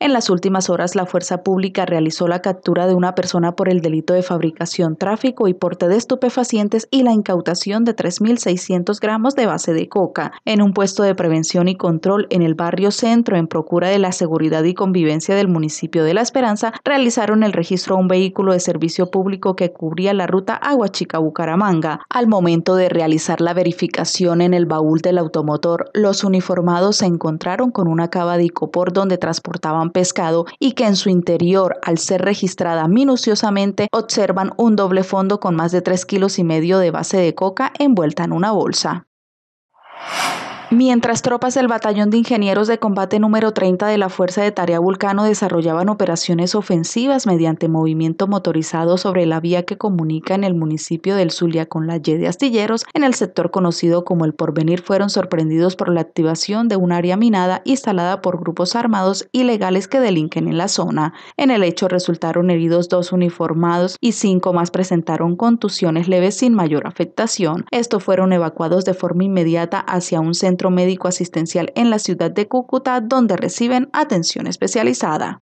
En las últimas horas, la Fuerza Pública realizó la captura de una persona por el delito de fabricación, tráfico y porte de estupefacientes y la incautación de 3.600 gramos de base de coca en un puesto de prevención y control en el barrio centro en procura de la seguridad y convivencia del municipio de La Esperanza. Realizaron el registro a un vehículo de servicio público que cubría la ruta Aguachica-Bucaramanga. Al momento de realizar la verificación en el baúl del automotor, los uniformados se encontraron con una cava de icopor donde transportaban pescado y que en su interior, al ser registrada minuciosamente, observan un doble fondo con más de 3 kilos y medio de base de coca envuelta en una bolsa. Mientras tropas del Batallón de Ingenieros de Combate número 30 de la Fuerza de Tarea Vulcano desarrollaban operaciones ofensivas mediante movimiento motorizado sobre la vía que comunica en el municipio del Zulia con la Y de Astilleros, en el sector conocido como el Porvenir, fueron sorprendidos por la activación de un área minada instalada por grupos armados ilegales que delinquen en la zona. En el hecho resultaron heridos dos uniformados y cinco más presentaron contusiones leves sin mayor afectación. Estos fueron evacuados de forma inmediata hacia un centro médico asistencial en la ciudad de Cúcuta, donde reciben atención especializada.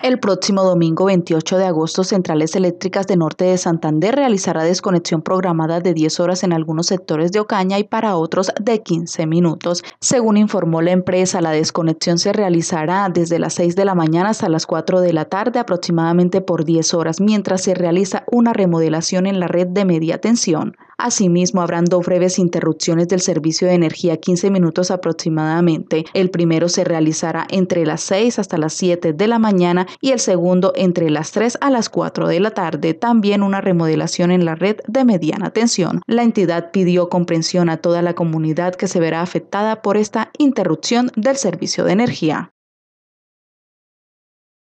El próximo domingo 28 de agosto, Centrales Eléctricas de Norte de Santander realizará desconexión programada de 10 horas en algunos sectores de Ocaña y para otros de 15 minutos. Según informó la empresa, la desconexión se realizará desde las 6 de la mañana hasta las 4 de la tarde aproximadamente por 10 horas, mientras se realiza una remodelación en la red de media tensión. Asimismo, habrán dos breves interrupciones del servicio de energía, 15 minutos aproximadamente. El primero se realizará entre las 6 hasta las 7 de la mañana y el segundo entre las 3 a las 4 de la tarde. También una remodelación en la red de mediana tensión. La entidad pidió comprensión a toda la comunidad que se verá afectada por esta interrupción del servicio de energía.